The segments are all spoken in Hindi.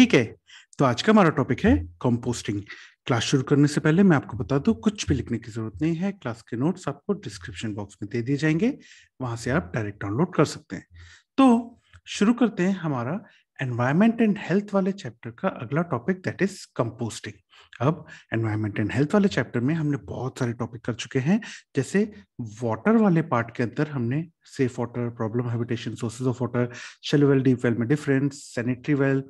ठीक है तो आज का हमारा टॉपिक है कंपोस्टिंग क्लास शुरू करने से पहले मैं आपको बता दूं कुछ भी लिखने की जरूरत नहीं है क्लास के नोट्स आपको डिस्क्रिप्शन बॉक्स में दे दिए जाएंगे वहां से आप डायरेक्ट डाउनलोड कर सकते हैं तो शुरू करते हैं हमारा एनवायरमेंट एंड हेल्थ वाले चैप्टर का अगला टॉपिक दैट इज कंपोस्टिंग अब एनवायरमेंट एंड हेल्थ वाले चैप्टर में हमने बहुत सारे टॉपिक कर चुके हैं जैसे वाटर वाले पार्ट के अंदर हमने safe water problem habitation sources of water shallow well deep well में difference sanitary well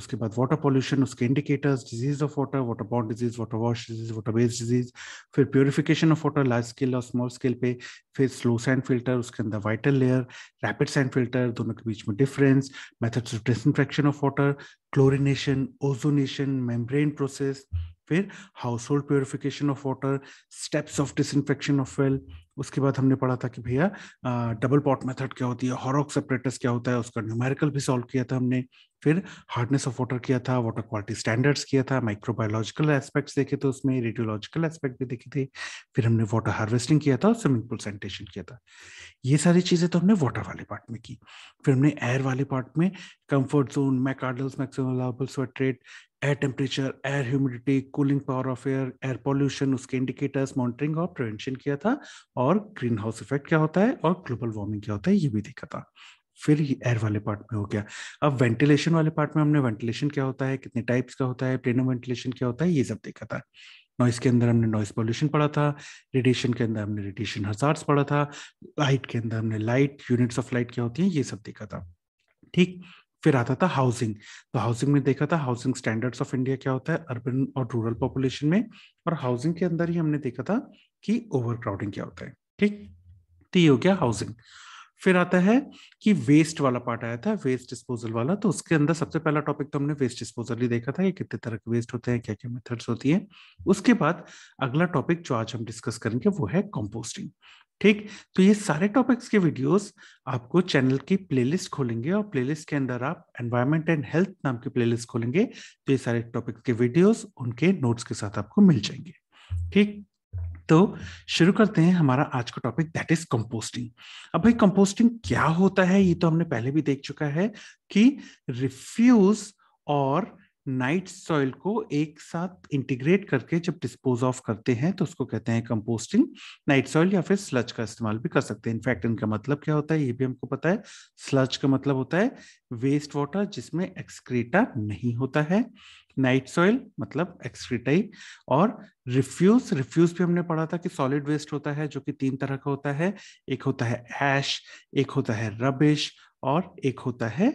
उसके बाद water pollution उसके indicators disease of water water borne disease water wash disease water based disease फिर purification of water large scale और small scale पे फिर slow sand filter उसके अंदर vital layer rapid sand filter दोनों के बीच में difference methods of disinfection of water chlorination ozonation membrane process फिर household purification of water steps of disinfection of well उसके बाद हमने पढ़ा था कि भैया डबल पॉट मेथड क्या होती है हॉरॉक सेपरेटर्स क्या होता है उसका न्यूमेरिकल भी सॉल्व किया था हमने फिर हार्डनेस ऑफ वाटर किया था वाटर क्वालिटी स्टैंडर्ड्स किया था माइक्रोबायोलॉजिकल एस्पेक्ट्स देखे थे उसमें रेडियोलॉजिकल एस्पेक्ट भी देखे थे फिर हमने वाटर हार्वेस्टिंग किया था और स्विमिंग पूल सैनिटेशन किया था ये सारी चीज़ें तो हमने वाटर वाले पार्ट में की फिर हमने एयर वाले पार्ट में comfort zone McArdle's maximum allowable sweat rate air temperature air humidity cooling power of air air pollution उसके इंडिकेटर्स मॉनिटरिंग और प्रिवेंशन किया था और ग्रीन हाउस इफेक्ट क्या होता है और ग्लोबल वार्मिंग क्या होता है ये भी देखा था फिर एयर वाले पार्ट में हो गया अब वेंटिलेशन वाले पार्ट में हमने वेंटिलेशन क्या होता है कितने टाइप्स का होता है प्लेनो वेंटिलेशन क्या होता है ये सब देखा था नॉइस के अंदर हमने नॉइस पॉल्यूशन पढ़ा था रेडिएशन के अंदर हमने रेडिएशन हजार्स पढ़ा था लाइट के अंदर हमने लाइट यूनिट्स ऑफ लाइट क्या होती है ये सब देखा था ठीक फिर आता था हाउसिंग तो हाउसिंग में देखा था हाउसिंग स्टैंडर्ड्स ऑफ इंडिया क्या होता है अर्बन और रूरल पॉपुलेशन में और हाउसिंग के अंदर ही हमने देखा था कि ओवर क्राउडिंग क्या होता है ठीक तो ये हो गया हाउसिंग फिर आता है कि वेस्ट वाला पार्ट आया था वेस्ट डिस्पोजल वाला तो उसके अंदर सबसे पहला टॉपिक तो हमने वेस्ट डिस्पोजल ही देखा था कि कितने तरह के वेस्ट होते हैं क्या क्या मेथड्स होती हैं उसके बाद अगला टॉपिक जो आज हम डिस्कस करेंगे वो है कंपोस्टिंग ठीक तो ये सारे टॉपिक्स के वीडियोस आपको चैनल की प्लेलिस्ट खोलेंगे और प्लेलिस्ट के अंदर आप एनवायरमेंट एंड हेल्थ नाम की प्लेलिस्ट खोलेंगे तो ये सारे टॉपिक्स के वीडियोस उनके नोट्स के साथ आपको मिल जाएंगे ठीक तो शुरू करते हैं हमारा आज का टॉपिक दैट इज कंपोस्टिंग अब भाई कंपोस्टिंग क्या होता है ये तो हमने पहले भी देख चुका है कि रिफ्यूज और नाइट सॉइल को एक साथ इंटीग्रेट करके जब डिस्पोज ऑफ करते हैं तो उसको कहते हैं कंपोस्टिंग नाइट सॉइल या फिर स्लज का इस्तेमाल भी कर सकते हैं इनफैक्ट इनका मतलब क्या होता है ये भी हमको पता है स्लज का मतलब होता है वेस्ट वाटर जिसमें एक्सक्रीटा नहीं होता है नाइट सॉइल मतलब एक्सक्रीटाई और रिफ्यूज रिफ्यूज भी हमने पढ़ा था कि सॉलिड वेस्ट होता है जो कि तीन तरह का होता है एक होता है ऐश एक होता है रबिश और एक होता है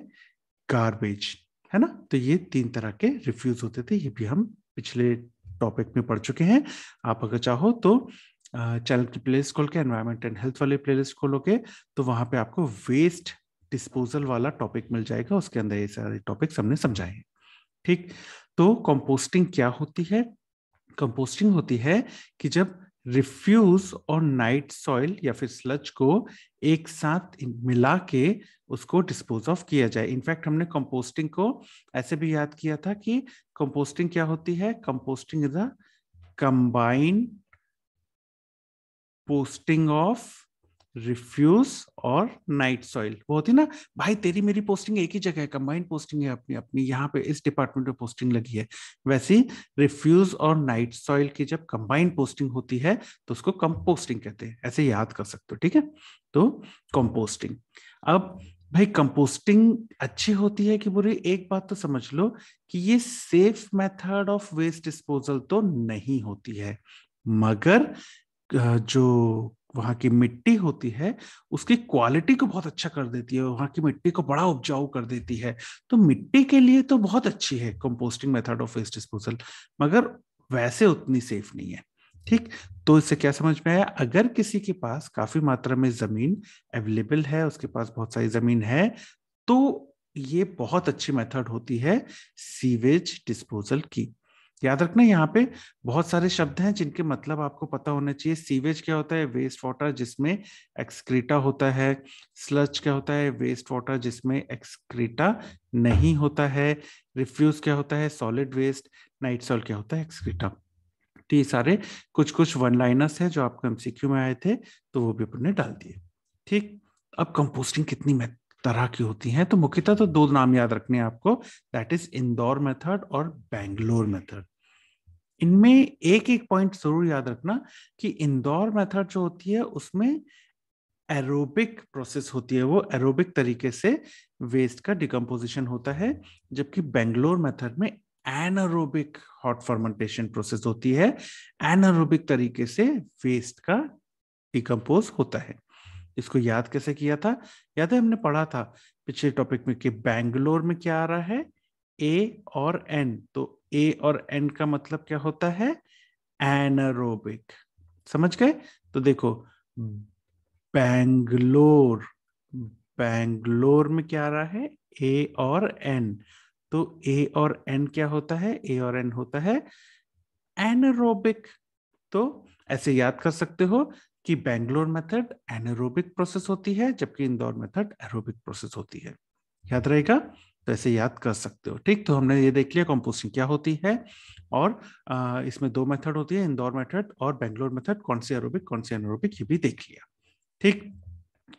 गार्बेज है ना तो ये तीन तरह के रिफ्यूज होते थे ये भी हम पिछले टॉपिक में पढ़ चुके हैं आप अगर चाहो तो चैनल की प्लेलिस्ट खोल के एनवायरमेंट एंड हेल्थ वाले प्लेलिस्ट खोलोगे तो वहां पे आपको वेस्ट डिस्पोजल वाला टॉपिक मिल जाएगा उसके अंदर ये सारे टॉपिक्स हमने समझाए हैं ठीक तो कंपोस्टिंग क्या होती है कंपोस्टिंग होती है कि जब रिफ्यूज और नाइट सॉइल या फिर स्लज को एक साथ मिला के उसको डिस्पोज ऑफ किया जाए इनफैक्ट हमने कंपोस्टिंग को ऐसे भी याद किया था कि कंपोस्टिंग क्या होती है composting is a combined posting of refuse और नाइट सॉइल वो होती ना भाई तेरी मेरी पोस्टिंग एक ही जगह है कंबाइंड पोस्टिंग है अपनी अपनी यहाँ पे इस डिपार्टमेंट में पोस्टिंग लगी है वैसे रिफ्यूज और नाइट सॉइल की जब कंबाइंड पोस्टिंग होती है तो उसको कंपोस्टिंग कहते हैं ऐसे याद कर सकते हो ठीक है तो कंपोस्टिंग अब भाई कंपोस्टिंग अच्छी होती है कि बुरी एक बात तो समझ लो कि ये safe method of waste disposal तो नहीं होती है मगर जो वहाँ की मिट्टी होती है उसकी क्वालिटी को बहुत अच्छा कर देती है वहाँ की मिट्टी को बड़ा उपजाऊ कर देती है तो मिट्टी के लिए तो बहुत अच्छी है composting method of waste disposal मगर वैसे उतनी सेफ नहीं है ठीक तो इससे क्या समझ में आया अगर किसी के पास काफी मात्रा में जमीन अवेलेबल है उसके पास बहुत सारी जमीन है तो ये बहुत अच्छी मेथड होती है सीवेज डिस्पोजल की याद रखना यहाँ पे बहुत सारे शब्द हैं जिनके मतलब आपको पता होना चाहिए सीवेज क्या होता है वेस्ट वाटर जिसमें एक्सक्रीटा होता है स्लच क्या होता है वेस्ट वाटर जिसमें एक्सक्रीटा नहीं होता है रिफ्यूज क्या होता है सॉलिड वेस्ट नाइट सॉल क्या होता है एक्सक्रीटा तो ये सारे कुछ कुछ वन लाइनर्स है जो आपको एमसीक्यू में आए थे तो वो भी अपने डाल दिए ठीक अब कंपोस्टिंग कितनी तरह की होती हैं तो मुख्यतः तो दो नाम याद रखने हैं आपको दैट इज इंदौर मेथड और बैंगलोर मेथड इनमें एक एक पॉइंट जरूर याद रखना कि इंदौर मेथड जो होती है उसमें एरोबिक प्रोसेस होती है वो एरोबिक तरीके से वेस्ट का डिकम्पोजिशन होता है जबकि बेंगलोर मेथड में एनरोबिक हॉट फर्मेंटेशन प्रोसेस होती है एनरोबिक तरीके से वेस्ट का डिकम्पोज होता है इसको याद कैसे किया था याद है हमने पढ़ा था पिछले टॉपिक में कि बैंगलोर में क्या आ रहा है ए और एन तो ए और एन का मतलब क्या होता है एनरोबिक समझ गए तो देखो बैंगलोर बैंगलोर में क्या आ रहा है ए और एन तो ए और एन क्या होता है ए और एन होता है एनरोबिक तो ऐसे याद कर सकते हो कि बेंगलोर मेथड एनारोबिक प्रोसेस होती है जबकि इंदौर मेथड एरोबिक प्रोसेस होती है याद रहेगा तो ऐसे याद कर सकते हो ठीक तो हमने ये देख लिया कॉम्पोस्टिंग क्या होती है और आ, इसमें दो मेथड होती है इंदौर मेथड और बेंगलोर मेथड कौन सी एरोबिक कौन सी एनारोबिक ये भी देख लिया ठीक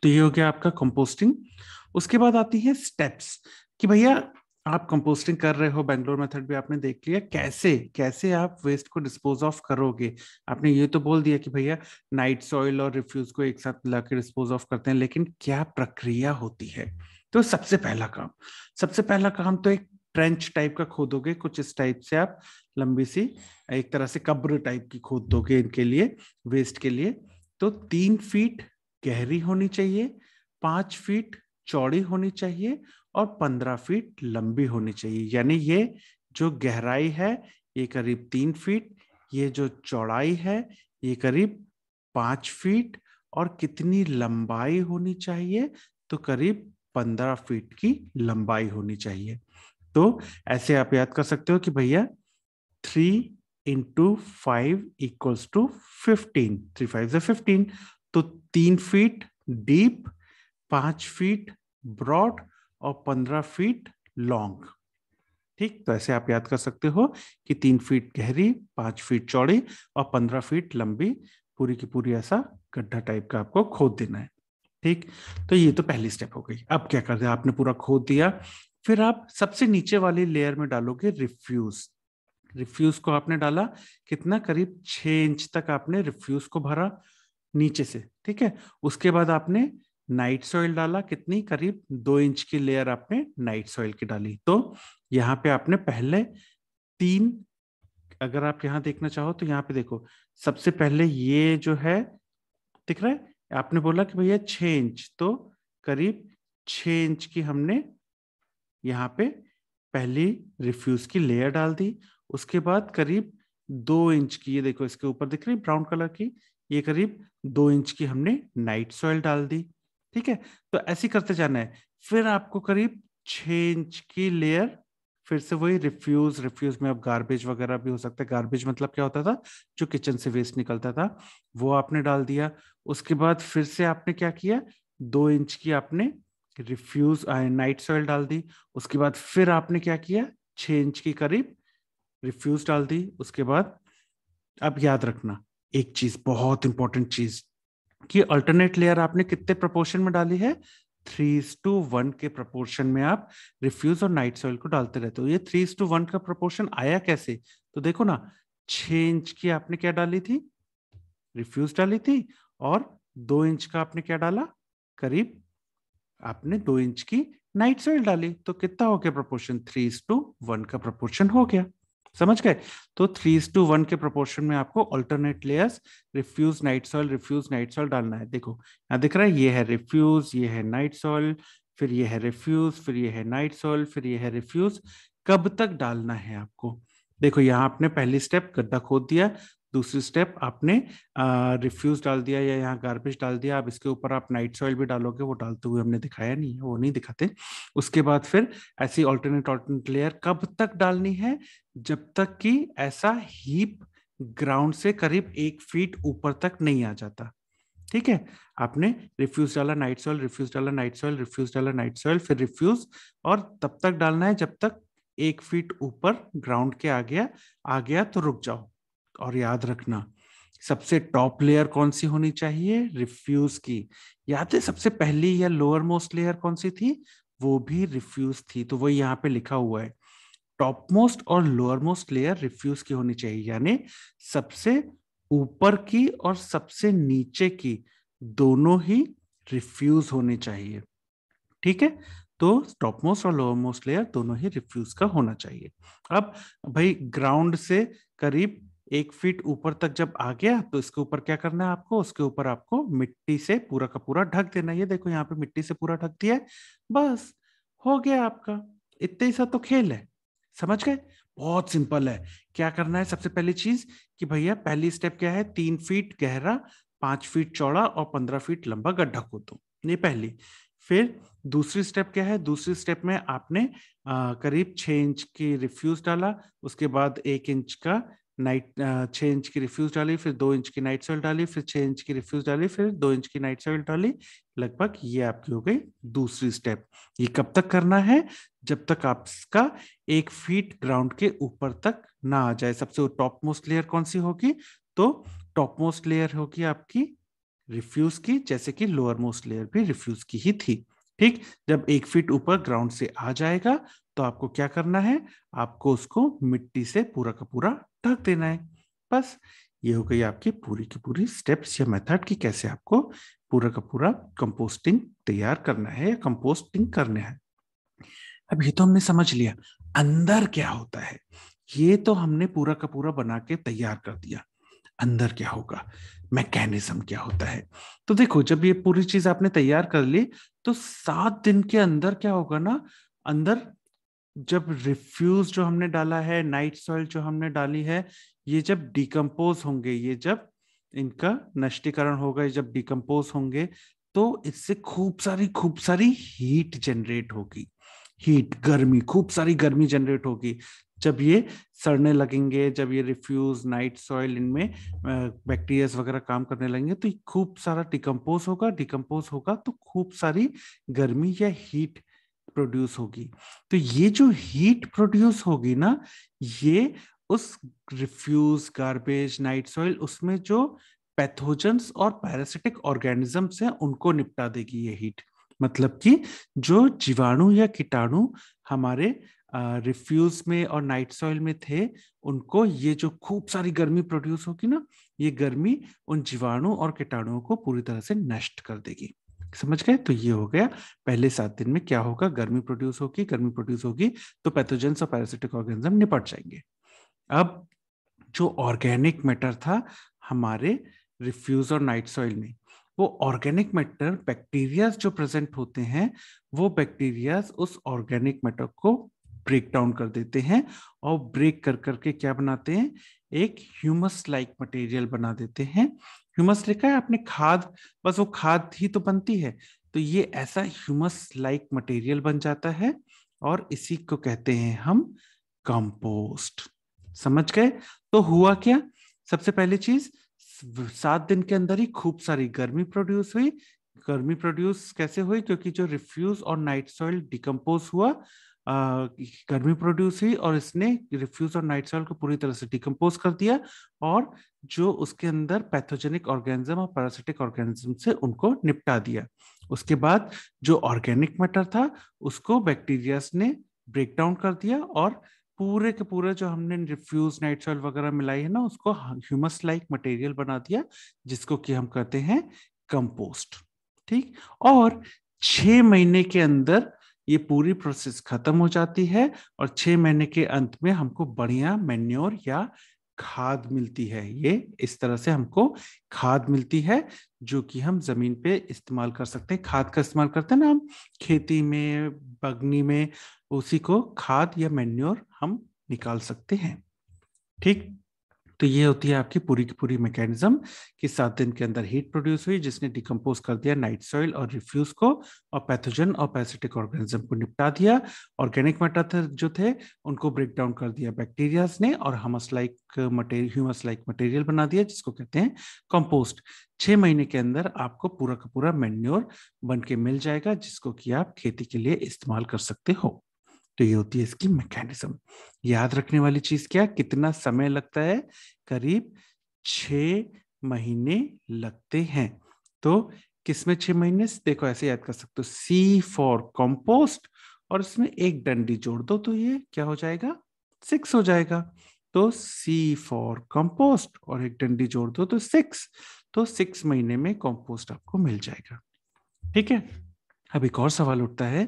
तो ये हो गया आपका कंपोस्टिंग उसके बाद आती है स्टेप्स कि भैया आप कंपोस्टिंग कर रहे हो बैंगलोर मेथड भी आपने देख लिया कैसे कैसे आप वेस्ट को डिस्पोज ऑफ करोगे आपने ये तो बोल दिया कि भैया नाइट सॉइल और रिफ्यूज को एक साथ ला के डिस्पोज ऑफ करते हैं लेकिन क्या प्रक्रिया होती है तो सबसे पहला काम सबसे पहला काम तो एक ट्रेंच टाइप का खोदोगे कुछ इस टाइप से आप लंबी सी एक तरह से कब्र टाइप की खोद दोगे इनके लिए वेस्ट के लिए तो तीन फीट गहरी होनी चाहिए पांच फीट चौड़ी होनी चाहिए और पंद्रह फीट लंबी होनी चाहिए यानी ये जो गहराई है ये करीब तीन फीट ये जो चौड़ाई है ये करीब पांच फीट और कितनी लंबाई होनी चाहिए तो करीब पंद्रह फीट की लंबाई होनी चाहिए तो ऐसे आप याद कर सकते हो कि भैया three into five equals to fifteen three five से फिफ्टीन तो तीन फीट डीप पांच फीट ब्रॉड और पंद्रह फीट लॉन्ग ठीक तो ऐसे आप याद कर सकते हो कि तीन फीट गहरी पांच फीट चौड़ी और पंद्रह फीट लंबी पूरी की पूरी ऐसा गड्ढा टाइप का आपको खोद देना है ठीक तो ये तो पहली स्टेप हो गई अब क्या कर दे आपने पूरा खोद दिया फिर आप सबसे नीचे वाली लेयर में डालोगे रिफ्यूज रिफ्यूज को आपने डाला कितना करीब छ इंच तक आपने रिफ्यूज को भरा नीचे से ठीक है उसके बाद आपने नाइट सॉइल डाला कितनी करीब दो इंच की लेयर आपने नाइट सॉइल की डाली तो यहाँ पे आपने पहले तीन अगर आप यहाँ देखना चाहो तो यहाँ पे देखो सबसे पहले ये जो है दिख रहा है आपने बोला कि भैया छ इंच तो करीब छ इंच की हमने यहाँ पे पहली रिफ्यूज की लेयर डाल दी उसके बाद करीब दो इंच की ये देखो इसके ऊपर दिख रही ब्राउन कलर की ये करीब दो इंच की हमने नाइट सॉइल डाल दी ठीक है तो ऐसे करते जाना है फिर आपको करीब छह इंच की लेयर फिर से वही रिफ्यूज रिफ्यूज में अब गार्बेज वगैरह भी हो सकता है गार्बेज मतलब क्या होता था जो किचन से वेस्ट निकलता था वो आपने डाल दिया उसके बाद फिर से आपने क्या किया दो इंच की आपने रिफ्यूज नाइट सॉइल डाल दी उसके बाद फिर आपने क्या किया छ इंच की करीब रिफ्यूज डाल दी उसके बाद अब याद रखना एक चीज बहुत इंपॉर्टेंट चीज कि अल्टरनेट लेयर आपने कितने प्रपोर्शन में डाली है थ्री टू वन के प्रपोर्शन में आप रिफ्यूज और नाइट सॉइल को डालते रहते हो ये थ्री टू वन का प्रपोर्शन आया कैसे तो देखो ना छ इंच की आपने क्या डाली थी रिफ्यूज डाली थी और दो इंच का आपने क्या डाला करीब आपने दो इंच की नाइट सॉइल डाली तो कितना हो गया प्रपोर्शन थ्री टू वन का प्रपोर्शन हो गया समझ गए तो थ्री टू वन के प्रोपोर्शन में आपको alternate layers refuse night soil refuse night soil डालना है देखो यहाँ दिख रहा है ये है रिफ्यूज ये है नाइट सॉल फिर ये है रिफ्यूज फिर ये है नाइट सॉल फिर ये है रिफ्यूज कब तक डालना है आपको देखो यहाँ आपने पहली स्टेप गड्ढा खोद दिया दूसरी स्टेप आपने रिफ्यूज डाल दिया या यहाँ गार्बेज डाल दिया आप इसके ऊपर आप नाइट सॉइल भी डालोगे वो डालते हुए हमने दिखाया नहीं है वो नहीं दिखाते उसके बाद फिर ऐसी ऑल्टरनेट ऑल्टरनेट लेयर कब तक डालनी है जब तक कि ऐसा हीप ग्राउंड से करीब एक फीट ऊपर तक नहीं आ जाता ठीक है आपने रिफ्यूज डाला नाइट सॉइल रिफ्यूज डाला नाइट सॉइल रिफ्यूज डाला नाइट सॉइल फिर रिफ्यूज और तब तक डालना है जब तक एक फीट ऊपर ग्राउंड के आ गया आ गया तो रुक जाओ और याद रखना सबसे टॉप लेयर कौन सी होनी चाहिए रिफ्यूज की याद है सबसे पहली या लोअर मोस्ट लेयर कौन सी थी वो भी रिफ्यूज थी तो वो यहाँ पे लिखा हुआ है टॉप मोस्ट और लोअर मोस्ट लेयर रिफ्यूज की होनी चाहिए यानी सबसे ऊपर की और सबसे नीचे की दोनों ही रिफ्यूज होनी चाहिए ठीक है तो टॉप मोस्ट और लोअर मोस्ट लेयर दोनों ही रिफ्यूज का होना चाहिए अब भाई ग्राउंड से करीब एक फीट ऊपर तक जब आ गया तो इसके ऊपर क्या करना है आपको उसके ऊपर आपको मिट्टी से पूरा का पूरा ढक देना ये देखो यहाँ पे मिट्टी से पूरा ढक दिया है बस हो गया आपका इतने ही सा तो खेल है समझ गए बहुत सिंपल है क्या करना है सबसे पहली चीज कि भैया पहली स्टेप क्या है तीन फीट गहरा पांच फीट चौड़ा और पंद्रह फीट लंबा गड्ढा खो दो ये पहली फिर दूसरी स्टेप क्या है दूसरी स्टेप में आपने आ, करीब छह इंच की रिफ्यूज डाला उसके बाद एक इंच का नाइट छः इंच की रिफ्यूज डाली फिर दो इंच की नाइट सॉइल डाली फिर छः इंच की रिफ्यूज डाली फिर दो इंच की नाइट सॉइल डाली लगभग ये आपकी हो गई दूसरी स्टेप ये कब तक करना है जब तक आपका एक फीट ग्राउंड के ऊपर तक ना आ जाए सबसे टॉप मोस्ट लेयर कौन सी होगी तो टॉप मोस्ट लेयर होगी आपकी रिफ्यूज की जैसे कि लोअर मोस्ट लेयर भी रिफ्यूज की ही थी ठीक जब एक फीट ऊपर ग्राउंड से आ जाएगा तो आपको क्या करना है आपको उसको मिट्टी से पूरा का पूरा ढक देना है बस ये हो गई आपकी पूरी की पूरी स्टेप्स या मेथड कि कैसे आपको पूरा का पूरा कंपोस्टिंग तैयार करना है या कंपोस्टिंग करना है अब ये तो हमने समझ लिया अंदर क्या होता है ये तो हमने पूरा का पूरा बना के तैयार कर दिया अंदर क्या होगा मैकेनिज्म क्या होता है तो देखो जब ये पूरी चीज आपने तैयार कर ली तो सात दिन के अंदर क्या होगा ना अंदर जब रिफ्यूज जो हमने डाला है नाइट सॉइल जो हमने डाली है ये जब डिकम्पोज होंगे ये जब इनका नष्टीकरण होगा ये जब डिकम्पोज होंगे तो इससे खूब सारी खूब सारी हीट जनरेट होगी हीट गर्मी खूब सारी गर्मी जनरेट होगी जब ये सड़ने लगेंगे जब ये रिफ्यूज नाइट सॉइल इनमें बैक्टीरियाज वगैरह काम करने लगेंगे तो खूब सारा डिकम्पोज होगा डिकम्पोज होगा तो खूब सारी गर्मी या हीट प्रोड्यूस होगी तो ये जो हीट प्रोड्यूस होगी ना ये उस रिफ्यूज गार्बेज नाइट सॉइल उसमें जो पैथोजन्स और पैरासिटिक ऑर्गेनिजम्स हैं उनको निपटा देगी ये हीट मतलब कि जो जीवाणु या कीटाणु हमारे रिफ्यूज में और नाइट सॉइल में थे उनको ये जो खूब सारी गर्मी प्रोड्यूस होगी ना ये गर्मी उन जीवाणु और कीटाणुओं को पूरी तरह से नष्ट कर देगी समझ गए तो ये हो गया पहले सात दिन में क्या होगा गर्मी प्रोड्यूस होगी गर्मी प्रोड्यूस होगी तो पैथोजेंस और पैरासिटिक ऑर्गेनिज्म निपट जाएंगे अब जो ऑर्गेनिक मैटर था हमारे रिफ्यूज और नाइट सॉइल में वो ऑर्गेनिक मैटर बैक्टीरियाज जो प्रेजेंट होते हैं वो बैक्टीरियाज उस ऑर्गेनिक मैटर को ब्रेक डाउन कर देते हैं और ब्रेक कर करके क्या बनाते हैं एक ह्यूमस लाइक मटेरियल बना देते हैं ह्यूमस लिखा है आपने खाद बस वो खाद ही तो बनती है तो ये ऐसा ह्यूमस लाइक मटेरियल बन जाता है और इसी को कहते हैं हम कंपोस्ट समझ गए तो हुआ क्या सबसे पहली चीज सात दिन के अंदर ही खूब सारी गर्मी प्रोड्यूस हुई गर्मी प्रोड्यूस कैसे हुई क्योंकि जो रिफ्यूज और नाइट सॉइल डिकम्पोज हुआ गर्मी प्रोड्यूस हुई और इसने रिफ्यूज और नाइट सेल को पूरी तरह से डिकम्पोज कर दिया और जो उसके अंदर पैथोजेनिक ऑर्गेनिज्म और पैरासिटिक ऑर्गेनिज्म से उनको निपटा दिया उसके बाद जो ऑर्गेनिक मैटर था उसको बैक्टीरियाज ने ब्रेक डाउन कर दिया और पूरे के पूरे जो हमने रिफ्यूज नाइट सॉइल वगैरह मिलाई है ना उसको ह्यूमस लाइक मटेरियल बना दिया जिसको कि हम कहते हैं कंपोस्ट ठीक और छ महीने के अंदर ये पूरी प्रोसेस खत्म हो जाती है और छह महीने के अंत में हमको बढ़िया मेन्योर या खाद मिलती है ये इस तरह से हमको खाद मिलती है जो कि हम जमीन पे इस्तेमाल कर सकते हैं खाद का इस्तेमाल करते हैं ना हम खेती में बगनी में उसी को खाद या मेन्योर हम निकाल सकते हैं ठीक तो ये होती है आपकी पूरी की पूरी मैकेनिज्म कि सात दिन के अंदर हीट प्रोड्यूस हुई जिसने डिकम्पोज कर दिया नाइट सॉइल और रिफ्यूज को और पैथोजन और पैसिटिक ऑर्गेनिज्म को निपटा दिया ऑर्गेनिक मैटर जो थे उनको ब्रेक डाउन कर दिया बैक्टीरियाज ने और humus like humus like material बना दिया जिसको कहते हैं कंपोस्ट छह महीने के अंदर आपको पूरा का पूरा मेन्योर बन के मिल जाएगा जिसको कि आप खेती के लिए इस्तेमाल कर सकते हो तो ये होती है इसकी मैकेनिज्म याद रखने वाली चीज क्या कितना समय लगता है करीब छ महीने लगते हैं तो किसमें छह महीने देखो ऐसे याद कर सकते हो सी फॉर कॉम्पोस्ट और इसमें एक डंडी जोड़ दो तो ये क्या हो जाएगा सिक्स हो जाएगा तो सी फॉर कंपोस्ट और एक डंडी जोड़ दो तो सिक्स तो सिक्स महीने में कंपोस्ट आपको मिल जाएगा ठीक है अब एक और सवाल उठता है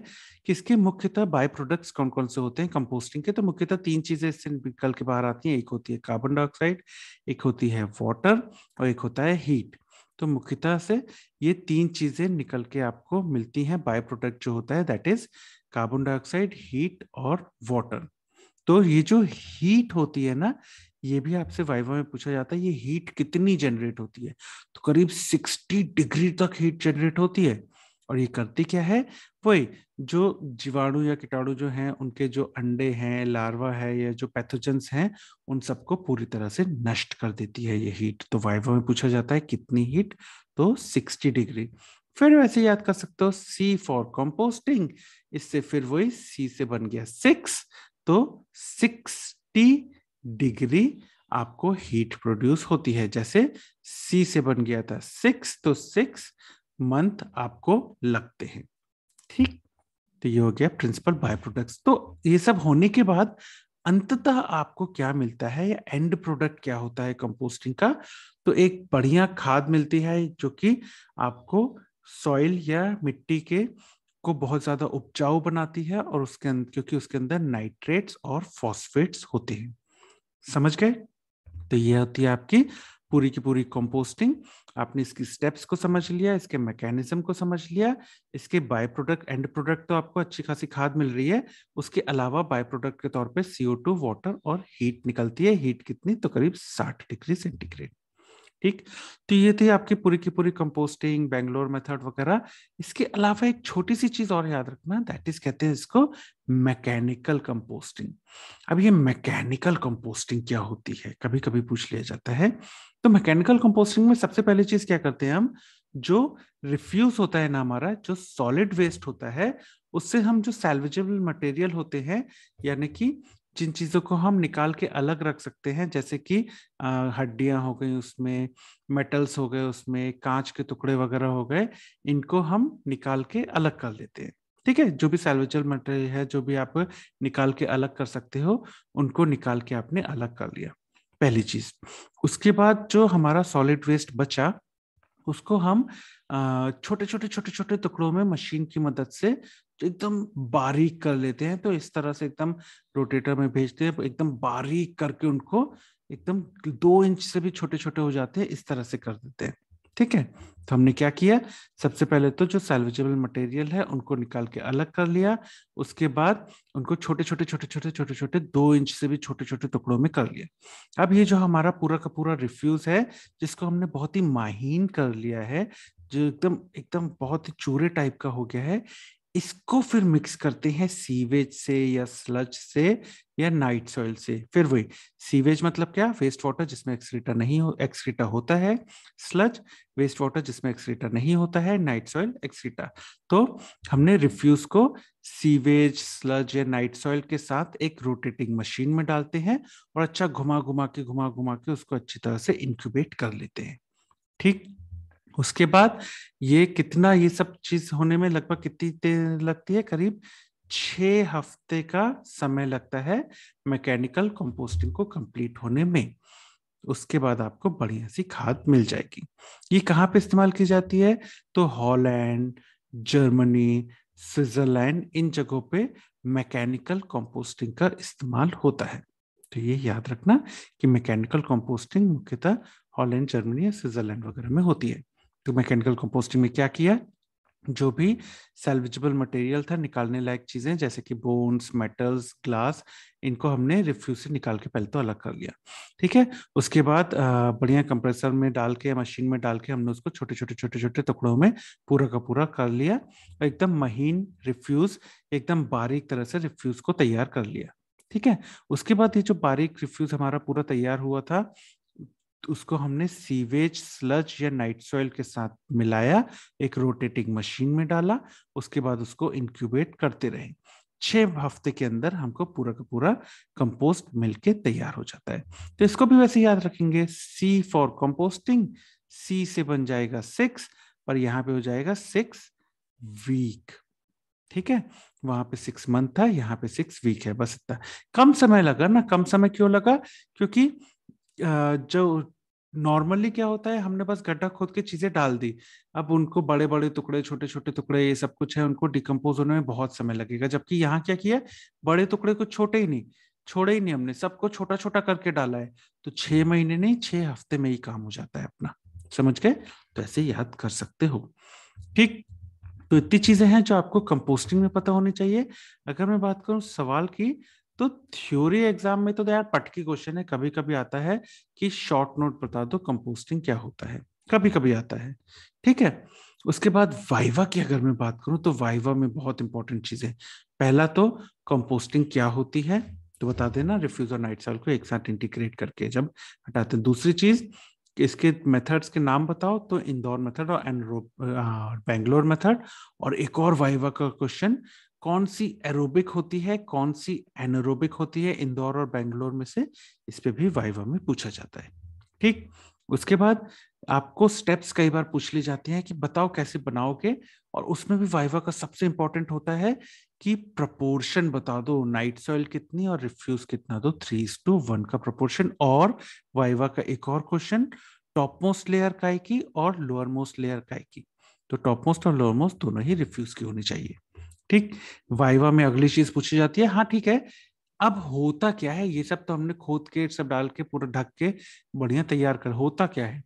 कि इसके मुख्यतः बाय प्रोडक्ट्स कौन कौन से होते हैं कंपोस्टिंग के तो मुख्यतः तीन चीजें इससे निकल के बाहर आती हैं एक होती है कार्बन डाइऑक्साइड एक होती है वाटर और एक होता है हीट तो मुख्यतः से ये तीन चीजें निकल के आपको मिलती हैं बाय प्रोडक्ट जो होता है that is carbon dioxide heat और वाटर तो ये जो हीट होती है ना ये भी आपसे वाइवा में पूछा जाता है ये हीट कितनी जनरेट होती है तो करीब सिक्सटी डिग्री तक हीट जनरेट होती है और ये करती क्या है वही जो जीवाणु या कीटाणु जो हैं उनके जो अंडे हैं लार्वा है या जो पैथोजेंस हैं उन सबको पूरी तरह से नष्ट कर देती है ये हीट तो वाइवा में पूछा जाता है कितनी हीट तो 60 डिग्री फिर वैसे याद कर सकते हो सी फॉर कंपोस्टिंग इससे फिर वही सी से बन गया सिक्स तो सिक्सटी डिग्री आपको हीट प्रोड्यूस होती है जैसे सी से बन गया था सिक्स तो सिक्स मंथ आपको लगते हैं ठीक तो ये हो गया प्रिंसिपल बाय प्रोडक्ट्स तो ये सब होने के बाद अंततः आपको क्या मिलता है या एंड प्रोडक्ट क्या होता है कंपोस्टिंग का तो एक बढ़िया खाद मिलती है जो कि आपको सॉइल या मिट्टी के को बहुत ज्यादा उपजाऊ बनाती है और उसके अंदर क्योंकि उसके अंदर नाइट्रेट्स और फॉस्फेट्स होते हैं समझ गए तो ये होती है आपकी पूरी की पूरी कंपोस्टिंग आपने इसकी स्टेप्स को समझ लिया इसके मैकेनिज्म को समझ लिया इसके बाय प्रोडक्ट एंड प्रोडक्ट तो आपको अच्छी खासी खाद मिल रही है उसके अलावा बाय प्रोडक्ट के तौर पे सीओ टू वाटर और हीट निकलती है हीट कितनी तो करीब साठ डिग्री सेंटीग्रेड ठीक तो ये थी आपकी पूरी की पूरी कंपोस्टिंग बैंगलोर मेथड वगैरह इसके अलावा एक छोटी सी चीज और याद रखना दैट इज कहते हैं इसको मैकेनिकल कंपोस्टिंग अब ये मैकेनिकल कंपोस्टिंग क्या होती है कभी कभी पूछ लिया जाता है तो मैकेनिकल कंपोस्टिंग में सबसे पहली चीज क्या करते हैं हम जो रिफ्यूज होता है ना हमारा जो सॉलिड वेस्ट होता है उससे हम जो सैलवेजेबल मटेरियल होते हैं यानी कि जिन चीज़ों को हम निकाल के अलग रख सकते हैं जैसे कि हड्डियां हो गई उसमें मेटल्स हो गए उसमें कांच के टुकड़े वगैरह हो गए इनको हम निकाल के अलग कर देते हैं ठीक है जो भी सैलवेजल मटेरियल है जो भी आप निकाल के अलग कर सकते हो उनको निकाल के आपने अलग कर लिया पहली चीज उसके बाद जो हमारा सॉलिड वेस्ट बचा उसको हम छोटे छोटे छोटे छोटे टुकड़ों में मशीन की मदद से एकदम बारीक कर लेते हैं तो इस तरह से एकदम रोटेटर में भेजते हैं एकदम बारीक करके उनको एकदम दो इंच से भी छोटे छोटे हो जाते हैं इस तरह से कर देते हैं ठीक है तो हमने क्या किया सबसे पहले तो जो सेल्वेजेबल मटेरियल है उनको निकाल के अलग कर लिया उसके बाद उनको छोटे छोटे छोटे छोटे छोटे छोटे दो इंच से भी छोटे छोटे टुकड़ों में कर लिया अब ये जो हमारा पूरा का पूरा रिफ्यूज है जिसको हमने बहुत ही माहीन कर लिया है जो एकदम एकदम बहुत ही चूरे टाइप का हो गया है इसको फिर मिक्स करते हैं सीवेज से या स्लज से या नाइट सॉइल से फिर वही सीवेज मतलब क्या वेस्ट वाटर जिसमें एक्सरेटा नहीं हो एक्सक्रीटा होता है स्लज वेस्ट वाटर जिसमें एक्सरेटा नहीं होता है नाइट सॉइल एक्सक्रीटा तो हमने रिफ्यूज को सीवेज स्लज या नाइट सॉइल के साथ एक रोटेटिंग मशीन में डालते हैं और अच्छा घुमा घुमा के घुमा घुमा के उसको अच्छी तरह से इंक्यूबेट कर लेते हैं ठीक उसके बाद ये कितना ये सब चीज होने में लगभग कितनी देर लगती है करीब छ हफ्ते का समय लगता है मैकेनिकल कंपोस्टिंग को कंप्लीट होने में उसके बाद आपको बढ़िया सी खाद मिल जाएगी ये कहाँ पे इस्तेमाल की जाती है तो हॉलैंड जर्मनी स्विट्जरलैंड इन जगहों पे मैकेनिकल कंपोस्टिंग का इस्तेमाल होता है तो ये याद रखना कि मैकेनिकल कंपोस्टिंग मुख्यतः हॉलैंड जर्मनी या स्विट्जरलैंड वगैरह में होती है तो मैकेनिकल कंपोस्टिंग में क्या किया जो भी सेल्वेजेबल मटेरियल था निकालने लायक चीज़ें जैसे कि बोन्स मेटल्स ग्लास इनको हमने रिफ्यूज से निकाल के पहले तो अलग कर लिया ठीक है उसके बाद बढ़िया कंप्रेसर में डाल के मशीन में डाल के हमने उसको छोटे छोटे छोटे छोटे टुकड़ों में पूरा का पूरा कर लिया और एकदम महीन रिफ्यूज एकदम बारीक तरह से रिफ्यूज को तैयार कर लिया ठीक है उसके बाद ये जो बारीक रिफ्यूज हमारा पूरा तैयार हुआ था उसको हमने सीवेज स्लज या नाइट सॉइल के साथ मिलाया एक रोटेटिंग मशीन में डाला उसके बाद उसको इंक्यूबेट करते रहे छह हफ्ते के अंदर हमको पूरा का पूरा कंपोस्ट मिलके तैयार हो जाता है तो इसको भी वैसे याद रखेंगे सी फॉर कंपोस्टिंग सी से बन जाएगा सिक्स और यहाँ पे हो जाएगा सिक्स वीक ठीक है वहां पे सिक्स मंथ था यहाँ पे सिक्स वीक है बस इतना कम समय लगा ना कम समय क्यों लगा क्योंकि जो नॉर्मली क्या होता है हमने बस गड्ढा खोद के चीजें डाल दी अब उनको बड़े बड़े टुकड़े छोटे छोटे टुकड़े ये सब कुछ है उनको डिकम्पोज होने में बहुत समय लगेगा जबकि यहाँ क्या किया बड़े टुकड़े को छोटे ही नहीं छोड़े ही नहीं हमने सबको छोटा छोटा करके डाला है तो छह महीने नहीं छह हफ्ते में ही काम हो जाता है अपना समझ गए तो ऐसे याद कर सकते हो ठीक तो इतनी चीजें हैं जो आपको कंपोस्टिंग में पता होनी चाहिए अगर मैं बात करूं सवाल की तो थ्योरी एग्जाम में तो यार पटकी क्वेश्चन है कभी कभी आता है कि शॉर्ट नोट बता दो कंपोस्टिंग क्या होता है कभी कभी आता है ठीक है उसके बाद वाइवा की अगर मैं बात करूं तो वाइवा में बहुत इंपॉर्टेंट चीज है पहला तो कंपोस्टिंग क्या होती है तो बता देना रिफ्यूज और नाइट साल को एक साथ इंटीग्रेट करके जब हटाते हैं दूसरी चीज इसके मेथड्स के नाम बताओ तो इंदौर मेथड और एंड बैंगलोर मेथड और एक और वाइवा का क्वेश्चन कौन सी एरोबिक होती है कौन सी एनरोबिक होती है इंदौर और बेंगलोर में से इस पे भी वाइवा में पूछा जाता है ठीक उसके बाद आपको स्टेप्स कई बार पूछ ली जाती हैं कि बताओ कैसे बनाओगे और उसमें भी वाइवा का सबसे इंपॉर्टेंट होता है कि प्रपोर्शन बता दो नाइट सॉइल कितनी और रिफ्यूज कितना दो थ्री टू वन का प्रपोर्शन और वाइवा का एक और क्वेश्चन टॉप मोस्ट लेयर काय की और लोअर मोस्ट लेयर काय की तो टॉप मोस्ट और लोअर मोस्ट दोनों ही रिफ्यूज की होनी चाहिए ठीक वाइवा में अगली चीज पूछी जाती है हाँ ठीक है अब होता क्या है ये सब तो हमने खोद के सब डाल के पूरा ढक के बढ़िया तैयार कर होता क्या है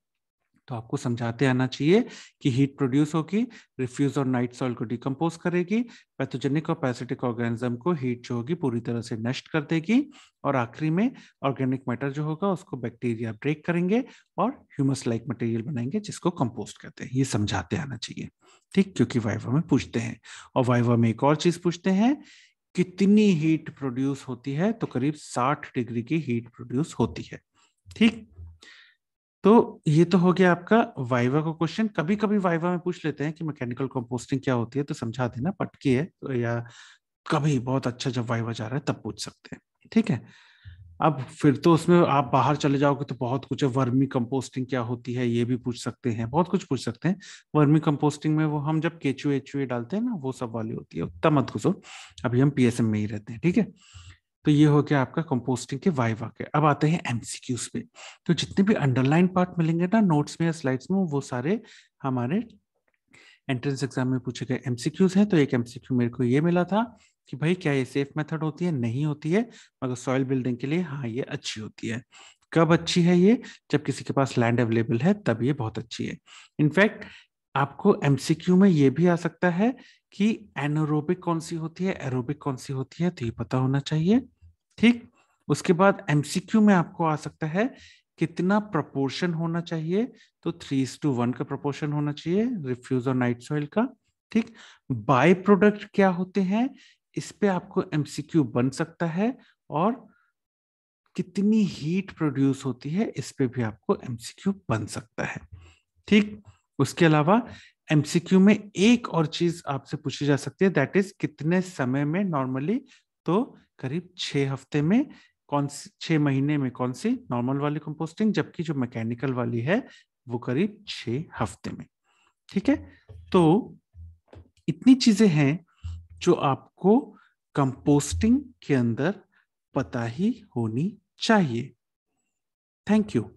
तो आपको समझाते आना चाहिए कि हीट प्रोड्यूस होगी रिफ्यूज और नाइट सॉइल को डिकम्पोज करेगी पैथोजेनिक और पैसेटिक ऑर्गेनिज्म को हीट जो होगी पूरी तरह से नष्ट कर देगी और आखिरी में ऑर्गेनिक मैटर जो होगा उसको बैक्टीरिया ब्रेक करेंगे और ह्यूमस लाइक मटेरियल बनाएंगे जिसको कंपोस्ट कहते हैं ये समझाते आना चाहिए ठीक क्योंकि वाइवा में पूछते हैं और वाइवा में एक और चीज पूछते हैं कितनी हीट प्रोड्यूस होती है तो करीब 60 डिग्री की हीट प्रोड्यूस होती है ठीक तो ये तो हो गया आपका वाइवा का क्वेश्चन कभी कभी वाइवा में पूछ लेते हैं कि मैकेनिकल कंपोस्टिंग क्या होती है तो समझा देना पटकी है तो या कभी बहुत अच्छा जब वाइवा जा रहा है तब पूछ सकते हैं ठीक है अब फिर तो उसमें आप बाहर चले जाओगे तो बहुत कुछ है वर्मी कंपोस्टिंग क्या होती है ये भी पूछ सकते हैं बहुत कुछ पूछ सकते हैं वर्मी कंपोस्टिंग में वो हम जब केचुए डालते हैं ना वो सब वाली होती है तब मत घुसो अभी हम पीएसएम में ही रहते हैं ठीक है तो ये हो गया आपका कंपोस्टिंग के वाई वाक्य अब आते हैं एमसीक्यूज पे तो जितने भी अंडरलाइन पार्ट मिलेंगे ना नोट्स में या स्लाइड्स में वो सारे हमारे एंट्रेंस एग्जाम में पूछे गए एमसीक्यूज हैं तो एक एमसीक्यू मेरे को ये मिला था कि भाई क्या ये सेफ मेथड होती है नहीं होती है मगर सॉइल बिल्डिंग के लिए हाँ ये अच्छी होती है कब अच्छी है ये जब किसी के पास लैंड अवेलेबल है तब ये बहुत अच्छी है इनफैक्ट आपको एमसीक्यू में ये भी आ सकता है कि एनोरोबिक कौन सी होती है एरोबिक कौन सी होती है तो ये पता होना चाहिए ठीक उसके बाद एमसीक्यू में आपको आ सकता है कितना प्रपोर्शन होना चाहिए तो थ्री टू वन का प्रपोर्शन होना चाहिए रिफ्यूज और नाइट सॉइल का ठीक बाय प्रोडक्ट क्या होते हैं इस पे आपको एमसीक्यू बन सकता है और कितनी हीट प्रोड्यूस होती है इस पे भी आपको एमसीक्यू बन सकता है ठीक उसके अलावा एमसीक्यू में एक और चीज आपसे पूछी जा सकती है दैट इज कितने समय में नॉर्मली तो करीब छ हफ्ते में कौन सी महीने में कौन सी नॉर्मल वाली कंपोस्टिंग जबकि जो मैकेनिकल वाली है वो करीब छ हफ्ते में ठीक है तो इतनी चीज़ें हैं जो आपको कंपोस्टिंग के अंदर पता ही होनी चाहिए थैंक यू